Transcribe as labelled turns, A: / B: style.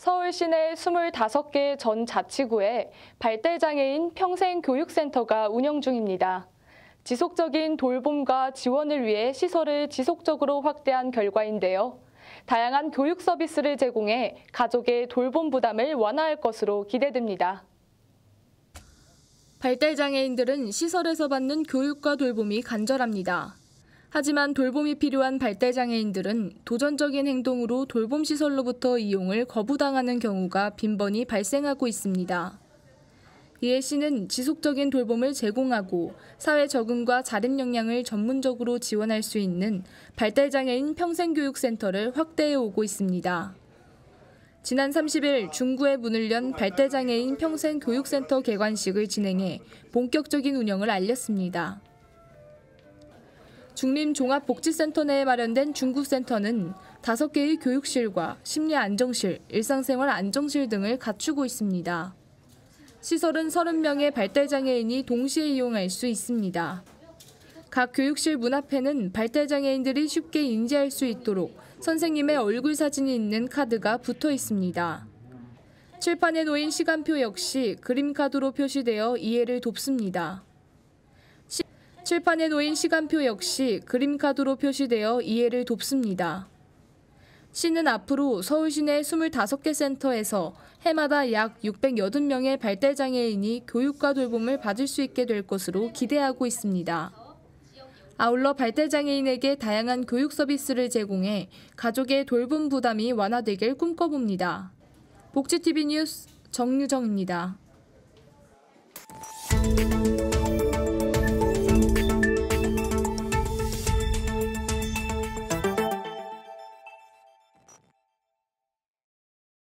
A: 서울 시내 25개 전 자치구에 발달장애인 평생교육센터가 운영 중입니다. 지속적인 돌봄과 지원을 위해 시설을 지속적으로 확대한 결과인데요. 다양한 교육 서비스를 제공해 가족의 돌봄 부담을 완화할 것으로 기대됩니다. 발달장애인들은 시설에서 받는 교육과 돌봄이 간절합니다. 하지만 돌봄이 필요한 발달장애인들은 도전적인 행동으로 돌봄시설로부터 이용을 거부당하는 경우가 빈번히 발생하고 있습니다. 이에 시는 지속적인 돌봄을 제공하고 사회 적응과 자립 역량을 전문적으로 지원할 수 있는 발달장애인 평생교육센터를 확대해 오고 있습니다. 지난 30일 중구에 문을 연 발달장애인 평생교육센터 개관식을 진행해 본격적인 운영을 알렸습니다. 중림종합복지센터 내에 마련된 중구센터는 5개의 교육실과 심리안정실, 일상생활 안정실 등을 갖추고 있습니다. 시설은 30명의 발달장애인이 동시에 이용할 수 있습니다. 각 교육실 문 앞에는 발달장애인들이 쉽게 인지할 수 있도록 선생님의 얼굴 사진이 있는 카드가 붙어 있습니다. 칠판에 놓인 시간표 역시 그림카드로 표시되어 이해를 돕습니다. 칠판에 놓인 시간표 역시 그림카드로 표시되어 이해를 돕습니다. 시는 앞으로 서울시내 25개 센터에서 해마다 약 680명의 발달장애인이 교육과 돌봄을 받을 수 있게 될 것으로 기대하고 있습니다. 아울러 발달장애인에게 다양한 교육 서비스를 제공해 가족의 돌봄 부담이 완화되길 꿈꿔봅니다. 복지TV 뉴스 정유정입니다.